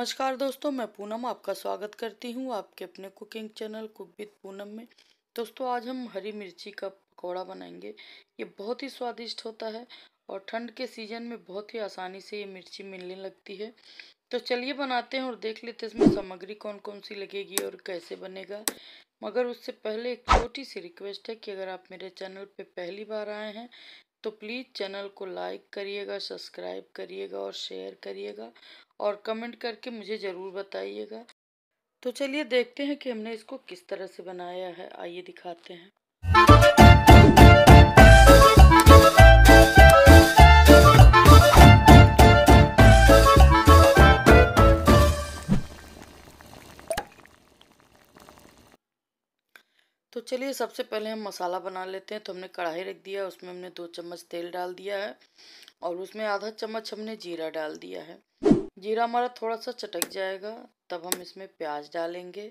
नमस्कार दोस्तों मैं पूनम आपका स्वागत करती हूँ आपके अपने cooking channel cook with Poonam में दोस्तों आज हम हरी मिर्ची का पकौड़ा बनाएंगे ये बहुत ही स्वादिष्ट होता है और ठंड के सीज़न में बहुत ही आसानी से ये मिर्ची मिलने लगती है तो चलिए बनाते हैं और देख लेते हैं इसमें सामग्री कौन कौन सी लगेगी और कैसे बनेगा मगर उससे पहले एक छोटी सी रिक्वेस्ट है कि अगर आप मेरे चैनल पर पहली बार आए हैं तो प्लीज़ चैनल को लाइक करिएगा सब्सक्राइब करिएगा और शेयर करिएगा और कमेंट करके मुझे ज़रूर बताइएगा तो चलिए देखते हैं कि हमने इसको किस तरह से बनाया है आइए दिखाते हैं चलिए सबसे पहले हम मसाला बना लेते हैं तो हमने कढ़ाई रख दिया उसमें हमने दो चम्मच तेल डाल दिया है और उसमें आधा चम्मच हमने जीरा डाल दिया है जीरा हमारा थोड़ा सा चटक जाएगा तब हम इसमें प्याज डालेंगे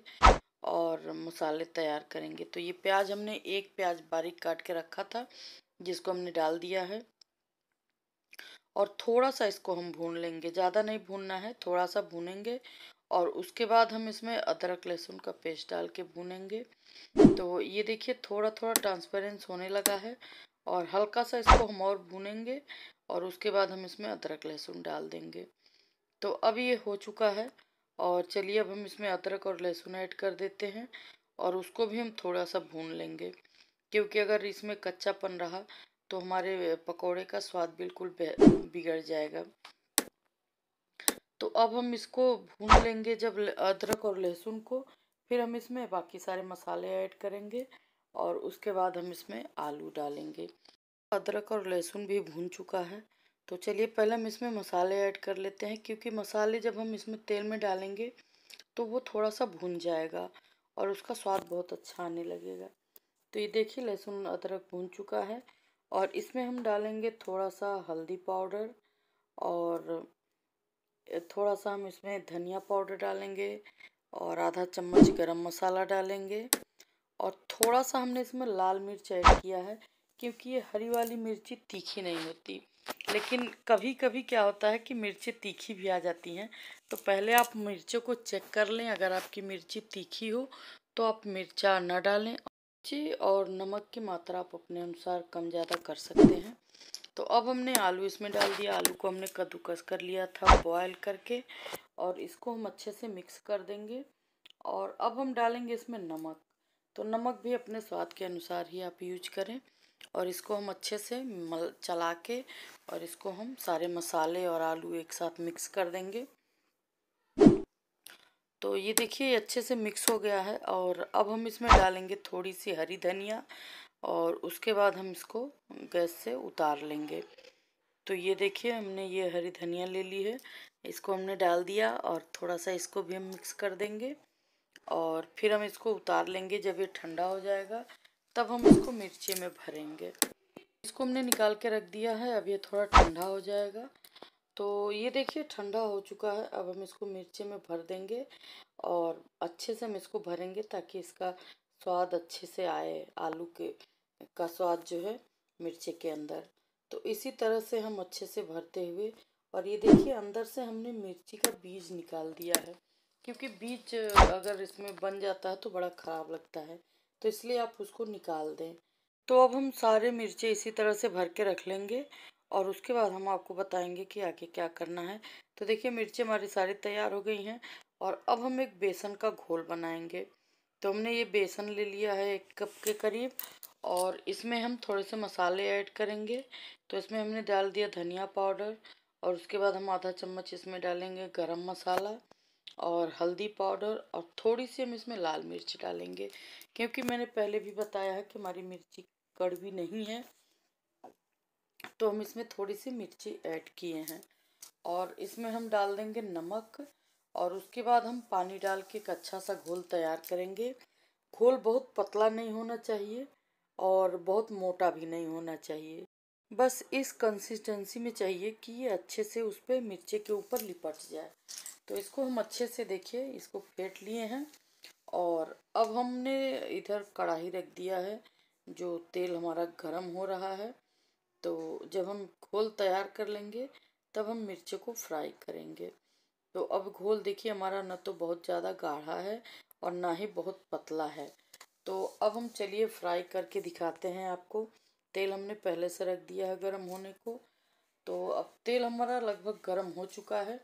और मसाले तैयार करेंगे तो ये प्याज हमने एक प्याज बारीक काट के रखा था जिसको हमने डाल दिया है और थोड़ा सा इसको हम भून लेंगे ज़्यादा नहीं भूनना है थोड़ा सा भूनेंगे और उसके बाद हम इसमें अदरक लहसुन का पेस्ट डाल के भूनेंगे तो ये देखिए थोड़ा थोड़ा ट्रांसपेरेंस होने लगा है और हल्का सा इसको हम और भूनेंगे और उसके बाद हम इसमें अदरक लहसुन डाल देंगे तो अब ये हो चुका है और चलिए अब हम इसमें अदरक और लहसुन ऐड कर देते हैं और उसको भी हम थोड़ा सा भून लेंगे क्योंकि अगर इसमें कच्चापन रहा तो हमारे पकोड़े का स्वाद बिल्कुल बिगड़ जाएगा तो अब हम इसको भून लेंगे जब अदरक और लहसुन को फिर हम इसमें बाकी सारे मसाले ऐड करेंगे और उसके बाद हम इसमें आलू डालेंगे अदरक और लहसुन भी भून चुका है तो चलिए पहले हम इसमें मसाले ऐड कर लेते हैं क्योंकि मसाले जब हम इसमें तेल में डालेंगे तो वो थोड़ा सा भून जाएगा और उसका स्वाद बहुत अच्छा आने लगेगा तो ये देखिए लहसुन अदरक भून चुका है और इसमें हम डालेंगे थोड़ा सा हल्दी पाउडर और थोड़ा सा हम इसमें धनिया पाउडर डालेंगे और आधा चम्मच गरम मसाला डालेंगे और थोड़ा सा हमने इसमें लाल मिर्च ऐड किया है क्योंकि ये हरी वाली मिर्ची तीखी नहीं होती लेकिन कभी कभी क्या होता है कि मिर्ची तीखी भी आ जाती हैं तो पहले आप मिर्चों को चेक कर लें अगर आपकी मिर्ची तीखी हो तो आप मिर्चा न डालें मिर्ची और नमक की मात्रा आप अपने अनुसार कम ज़्यादा कर सकते हैं तो अब हमने आलू इसमें डाल दिया आलू को हमने कद्दूकस कर लिया था बॉयल करके और इसको हम अच्छे से मिक्स कर देंगे और अब हम डालेंगे इसमें नमक तो नमक भी अपने स्वाद के अनुसार ही आप यूज करें और इसको हम अच्छे से मल चला के और इसको हम सारे मसाले और आलू एक साथ मिक्स कर देंगे तो ये देखिए अच्छे से मिक्स हो गया है और अब हम इसमें डालेंगे थोड़ी सी हरी धनिया और उसके बाद हम इसको गैस से उतार लेंगे तो ये देखिए हमने ये हरी धनिया ले ली है इसको हमने डाल दिया और थोड़ा सा इसको भी हम मिक्स कर देंगे और फिर हम इसको उतार लेंगे जब ये ठंडा हो जाएगा तब हम इसको मिर्ची में भरेंगे इसको हमने निकाल के रख दिया है अब ये थोड़ा ठंडा हो जाएगा तो ये देखिए ठंडा हो चुका है अब हम इसको मिर्ची में भर देंगे और अच्छे से हम इसको भरेंगे ताकि इसका स्वाद अच्छे से आए आलू के का स्वाद जो है मिर्ची के अंदर तो इसी तरह से हम अच्छे से भरते हुए और ये देखिए अंदर से हमने मिर्ची का बीज निकाल दिया है क्योंकि बीज अगर इसमें बन जाता है तो बड़ा ख़राब लगता है तो इसलिए आप उसको निकाल दें तो अब हम सारे मिर्चे इसी तरह से भर के रख लेंगे और उसके बाद हम आपको बताएंगे कि आगे क्या करना है तो देखिए मिर्ची हमारी सारी तैयार हो गई हैं और अब हम एक बेसन का घोल बनाएंगे तो हमने ये बेसन ले लिया है एक कप के करीब और इसमें हम थोड़े से मसाले ऐड करेंगे तो इसमें हमने डाल दिया धनिया पाउडर और उसके बाद हम आधा चम्मच इसमें डालेंगे गरम मसाला और हल्दी पाउडर और थोड़ी सी हम इसमें लाल मिर्च डालेंगे क्योंकि मैंने पहले भी बताया है कि हमारी मिर्ची कड़वी नहीं है तो हम इसमें थोड़ी सी मिर्ची ऐड किए हैं और इसमें हम डाल देंगे नमक और उसके बाद हम पानी डाल के एक अच्छा सा घोल तैयार करेंगे घोल बहुत पतला नहीं होना चाहिए और बहुत मोटा भी नहीं होना चाहिए बस इस कंसिस्टेंसी में चाहिए कि ये अच्छे से उस पर मिर्चे के ऊपर लिपट जाए तो इसको हम अच्छे से देखिए इसको फेंट लिए हैं और अब हमने इधर कढ़ाई रख दिया है जो तेल हमारा गर्म हो रहा है तो जब हम घोल तैयार कर लेंगे तब हम मिर्चे को फ्राई करेंगे तो अब घोल देखिए हमारा न तो बहुत ज़्यादा गाढ़ा है और ना ही बहुत पतला है तो अब हम चलिए फ्राई करके दिखाते हैं आपको तेल हमने पहले से रख दिया है गर्म होने को तो अब तेल हमारा लगभग गर्म हो चुका है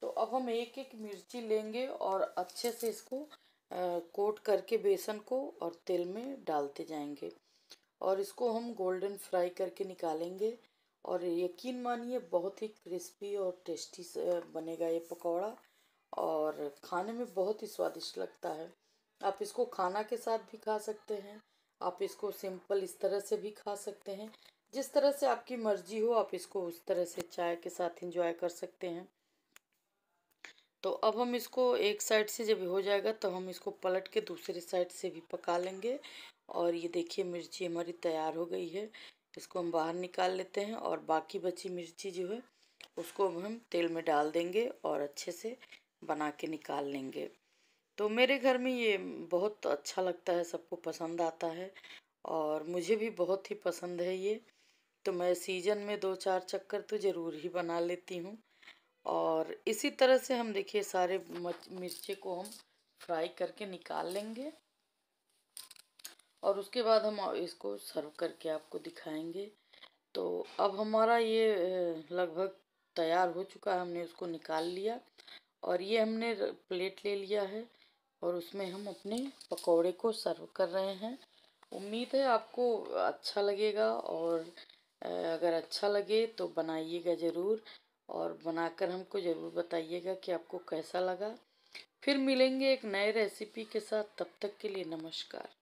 तो अब हम एक एक मिर्ची लेंगे और अच्छे से इसको कोट करके बेसन को और तेल में डालते जाएंगे और इसको हम गोल्डन फ्राई करके निकालेंगे और यकीन मानिए बहुत ही क्रिस्पी और टेस्टी से बनेगा ये पकौड़ा और खाने में बहुत ही स्वादिष्ट लगता है आप इसको खाना के साथ भी खा सकते हैं आप इसको सिंपल इस तरह से भी खा सकते हैं जिस तरह से आपकी मर्जी हो आप इसको उस तरह से चाय के साथ इंजॉय कर सकते हैं तो अब हम इसको एक साइड से जब हो जाएगा तो हम इसको पलट के दूसरी साइड से भी पका लेंगे और ये देखिए मिर्ची हमारी तैयार हो गई है इसको हम बाहर निकाल लेते हैं और बाकी बची मिर्ची जो है उसको हम तेल में डाल देंगे और अच्छे से बना के निकाल लेंगे तो मेरे घर में ये बहुत अच्छा लगता है सबको पसंद आता है और मुझे भी बहुत ही पसंद है ये तो मैं सीजन में दो चार चक्कर तो ज़रूर ही बना लेती हूँ और इसी तरह से हम देखिए सारे मिर्चे को हम फ्राई करके निकाल लेंगे और उसके बाद हम इसको सर्व करके आपको दिखाएंगे तो अब हमारा ये लगभग तैयार हो चुका है हमने उसको निकाल लिया और ये हमने प्लेट ले लिया है और उसमें हम अपने पकोड़े को सर्व कर रहे हैं उम्मीद है आपको अच्छा लगेगा और अगर अच्छा लगे तो बनाइएगा ज़रूर और बनाकर हमको ज़रूर बताइएगा कि आपको कैसा लगा फिर मिलेंगे एक नए रेसिपी के साथ तब तक के लिए नमस्कार